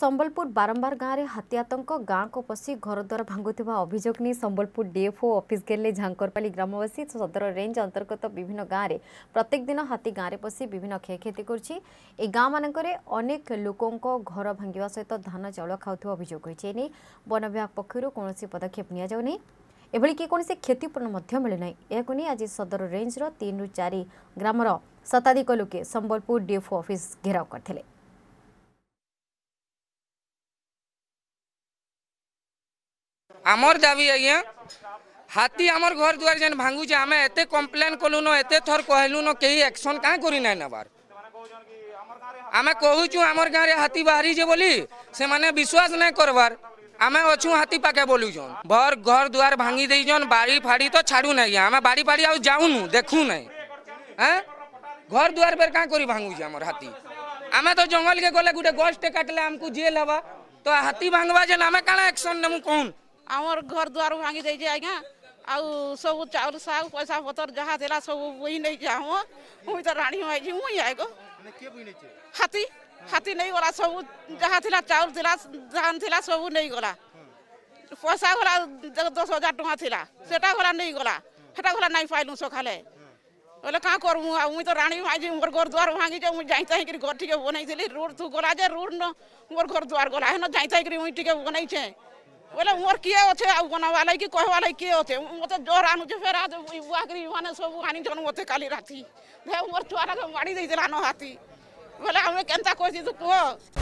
ସମ୍ବଲପୁର ବାରମ୍ବାର ଗାଁରେ ହାତୀଆତଙ୍କ ଗାଁକୁ ପଶି ଘରଦ୍ୱାର ଭାଙ୍ଗୁଥିବା ଅଭିଯୋଗ ନେଇ ସମ୍ବଲପୁର ଡିଏଫ୍ଓ ଅଫିସ୍ ଗେଟ୍ରେ ଝାଙ୍କରପାଲି ଗ୍ରାମବାସୀ ସଦର ରେଞ୍ଜ ଅନ୍ତର୍ଗତ ବିଭିନ୍ନ ଗାଁରେ ପ୍ରତ୍ୟେକ ଦିନ ହାତୀ ଗାଁରେ ପଶି ବିଭିନ୍ନ କ୍ଷୟକ୍ଷତି କରୁଛି ଏହି ଗାଁମାନଙ୍କରେ ଅନେକ ଲୋକଙ୍କ ଘର ଭାଙ୍ଗିବା ସହିତ ଧାନ ଚାଉଳ ଖାଉଥିବା ଅଭିଯୋଗ ହୋଇଛି ଏନେଇ ବନ ବିଭାଗ ପକ୍ଷରୁ କୌଣସି ପଦକ୍ଷେପ ନିଆଯାଉନାହିଁ ଏଭଳି କି କୌଣସି କ୍ଷତିପୂରଣ ମଧ୍ୟ ମିଳୁନାହିଁ ଏହାକୁ ନେଇ ଆଜି ସଦର ରେଞ୍ଜର ତିନିରୁ ଚାରି ଗ୍ରାମର ଶତାଧିକ ଲୋକେ ସମ୍ବଲପୁର ଡିଏଫ୍ଓ ଅଫିସ୍ ଘେରାଉ କରିଥିଲେ আমার দাবি আজ্ঞা হাতি আমার ঘর দুয়ার যে ভাঙুছে আমি এত কমপ্লেন কলু ন এতে থর কহিলু ন কেই একশন কাঁ করি না নেবার আমি কহুছু আমার গাঁরে হাতি বাহারিছে বলি সে বিশ্বাস নাই করবার আমি অছু হাতি পাখে বলুছন ভর ঘর দুয়ার ভাঙি দিয়েছন বাড়ি ফাড়ি তো ছাড়ু নাই আমি বাড়ি ফাড়ি আর যাউনু দেখু নাই হ্যাঁ ঘর দুয়ার বের কাঁ করি ভাঙুছে আমার হাতি আমি তো জঙ্গলকে গলে গোটে গছটে কাটলে আমি জেল হবা তো হাতি ভাঙবা যে আমি কাঁ একশন নেমু কহুন आमर घर दुआर भांगी दे आज्ञा आउ सब चाउल साग पैसा पतर जहाँ देला सब वही नहीं जाऊँ मुझे तो रानी हो जी मुई आएगो हाथी हाथी नहीं गला सब जहाँ थी चाउल थी धान थिला सब नहीं गला पैसा गला दस हजार टाँह थिला सेटा गला नहीं गला सेटा गला नहीं पाइलु सकाले बोले कहाँ करमु आ मुई तो रानी भाई मोर घर दुआर भांगी जे मुई जाई ताई घर टी बनई थिली रोड तू गला जे रोड न मोर घर दुआर गला है न जाई ताई मुई ठीक बनई छे ବୋଲେ ମୋର କିଏ ଅଛେ ଆଉ ବନାବା ଲାଗି କହିବା ଲାଗି କିଏ ଅଛେ ମୋତେ ଡର ଆଣୁଛେ ଫେର ବୁଆକରି ମାନେ ସବୁ ଆଣିଛନ୍ ମୋତେ କାଲି ରାତି ମୋର ଛୁଆଟାକୁ ମାଡ଼ି ଦେଇଥିଲା ନ ହାତୀ ବୋଇଲେ ଆମେ କେନ୍ତା କହିଛି ତୁ କୁହ